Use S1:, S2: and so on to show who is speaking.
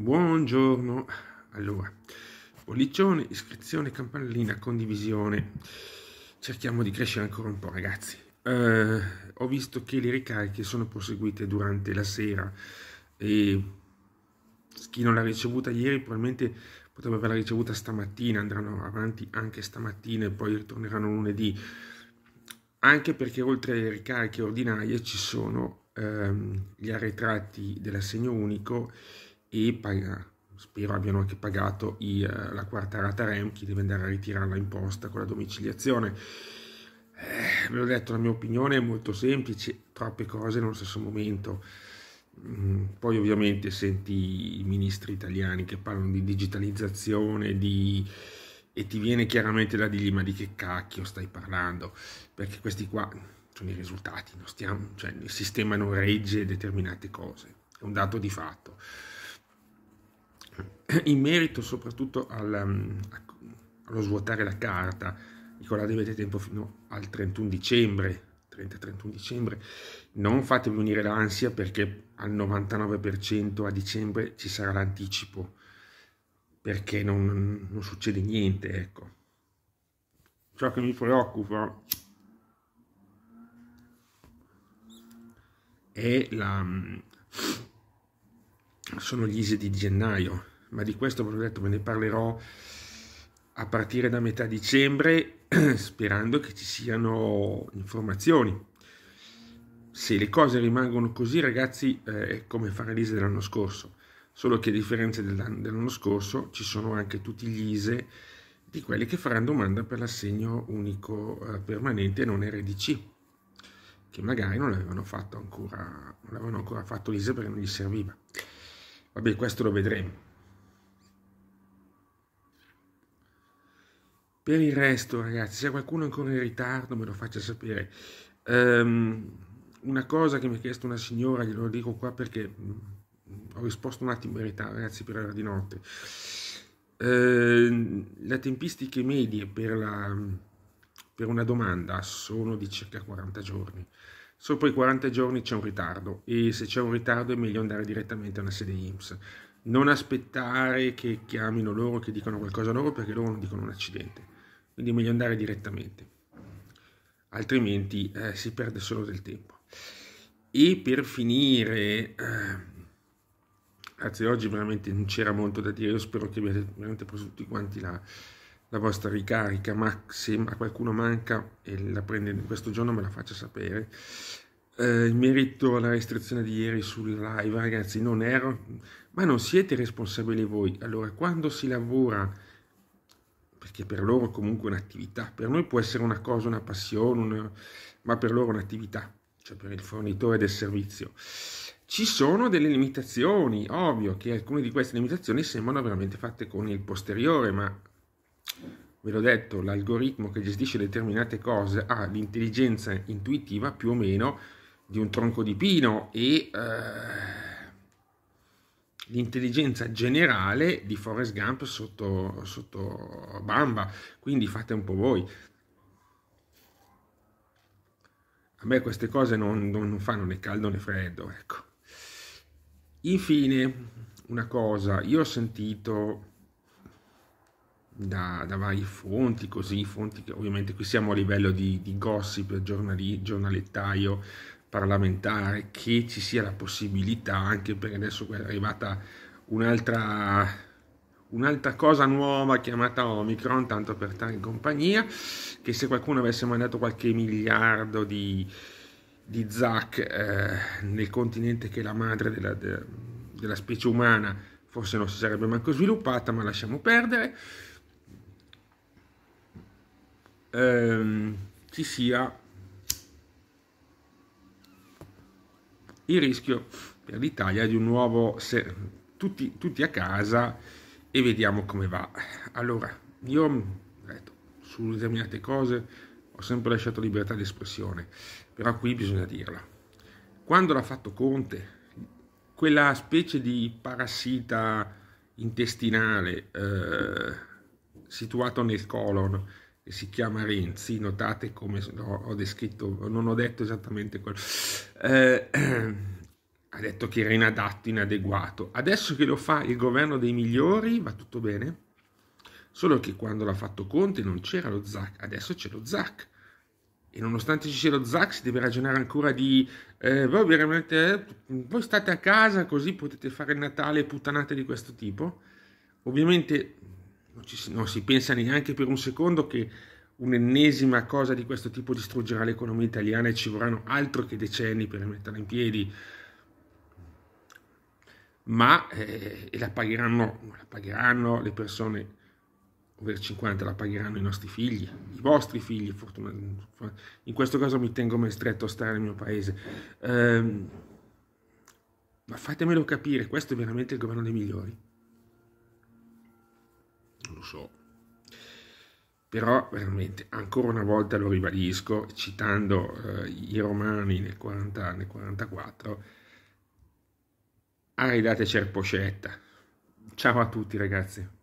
S1: Buongiorno. Allora, pollicione, iscrizione, campanellina, condivisione. Cerchiamo di crescere ancora un po', ragazzi. Eh, ho visto che le ricariche sono proseguite durante la sera e chi non l'ha ricevuta ieri probabilmente potrebbe averla ricevuta stamattina, andranno avanti anche stamattina e poi ritorneranno lunedì, anche perché oltre alle ricariche ordinarie ci sono ehm, gli arretrati dell'assegno unico e pag- spero abbiano anche pagato i, eh, la quarta rata REM, chi deve andare a ritirarla in posta con la domiciliazione. Eh, ve l'ho detto, la mia opinione è molto semplice, troppe cose nello stesso momento. Mm, poi ovviamente senti i ministri italiani che parlano di digitalizzazione, di... e ti viene chiaramente da dirgli ma di che cacchio stai parlando, perché questi qua sono i risultati, stiamo, cioè, il sistema non regge determinate cose, è un dato di fatto. in merito soprattutto al, mm, allo svuotare la carta, ricordate avete tempo fino al 31 dicembre, 30-31 dicembre, non fatevi venire l'ansia perché al 99% a dicembre ci sarà l'anticipo, perché non, non succede niente, ecco. Ciò che mi preoccupa è la, mm, sono gli ISE di gennaio ma di questo ve detto, ve ne parlerò a partire da metà dicembre, sperando che ci siano informazioni. Se le cose rimangono così, ragazzi, eh, è come fare l'ISE dell'anno scorso, solo che a differenza dell'anno scorso ci sono anche tutti gli ISE di quelli che faranno domanda per l'assegno unico eh, permanente non RDC, che magari non l'avevano fatto ancora, non l'avevano ancora fatto l'ISE perché non gli serviva. Vabbè, questo lo vedremo. Per il resto, ragazzi, se qualcuno è ancora in ritardo me lo faccia sapere. Um, una cosa che mi ha chiesto una signora, glielo dico qua perché mm, ho risposto un attimo in ritardo, ragazzi, per ora di notte. Uh, le tempistiche medie per, la, per una domanda sono di circa 40 giorni. Sopra i 40 giorni c'è un ritardo e se c'è un ritardo è meglio andare direttamente a una sede IMSS. Non aspettare che chiamino loro, che dicano qualcosa loro perché loro non dicono un accidente quindi è meglio andare direttamente, altrimenti eh, si perde solo del tempo. E per finire, eh, anzi oggi veramente non c'era molto da dire, io spero che abbiate veramente preso tutti quanti la, la vostra ricarica, ma se a qualcuno manca e la prende in questo giorno me la faccia sapere. Eh, in merito alla restrizione di ieri sul live, ragazzi, non ero, ma non siete responsabili voi. Allora, quando si lavora perché per loro comunque è un'attività, per noi può essere una cosa, una passione, una... ma per loro è un'attività, cioè per il fornitore del servizio. Ci sono delle limitazioni, ovvio che alcune di queste limitazioni sembrano veramente fatte con il posteriore, ma ve l'ho detto, l'algoritmo che gestisce determinate cose ha l'intelligenza intuitiva più o meno di un tronco di pino e... Eh l'intelligenza generale di Forrest Gump sotto, sotto bamba, quindi fate un po' voi. A me queste cose non, non, non fanno né caldo né freddo, ecco. Infine, una cosa, io ho sentito da, da varie fonti, così, fonti che ovviamente qui siamo a livello di, di gossip giornali, giornalettaio, parlamentare, che ci sia la possibilità, anche perché adesso è arrivata un'altra, un'altra cosa nuova chiamata Omicron, tanto per stare in compagnia, che se qualcuno avesse mandato qualche miliardo di, di Zac eh, nel continente che è la madre della, de, della specie umana, forse non si sarebbe manco sviluppata, ma lasciamo perdere. Ehm, ci sia il rischio per l'Italia di un nuovo se, tutti, tutti a casa e vediamo come va. Allora, io detto, su determinate cose ho sempre lasciato libertà di espressione, però qui bisogna dirla. Quando l'ha fatto Conte, quella specie di parassita intestinale eh, situato nel colon, che si chiama Renzi, notate come no, ho descritto, non ho detto esattamente quello, eh, ha detto che era inadatto, inadeguato. Adesso che lo fa il governo dei migliori va tutto bene? Solo che quando l'ha fatto Conte non c'era lo ZAC, adesso c'è lo ZAC. E nonostante ci sia lo ZAC si deve ragionare ancora di eh, voi veramente eh, voi state a casa così potete fare il Natale puttanate di questo tipo. Ovviamente non, ci, non si pensa neanche per un secondo che un'ennesima cosa di questo tipo distruggerà l'economia italiana e ci vorranno altro che decenni per metterla in piedi. Ma eh, la, pagheranno, la pagheranno le persone over 50, la pagheranno i nostri figli, i vostri figli, fortunatamente. In questo caso mi tengo ben stretto a stare nel mio paese. Ehm, ma fatemelo capire, questo è veramente il governo dei migliori lo so. Però veramente, ancora una volta lo ribadisco, citando eh, i romani nel, 40, nel 44, arredate cerposcetta. Ciao a tutti ragazzi.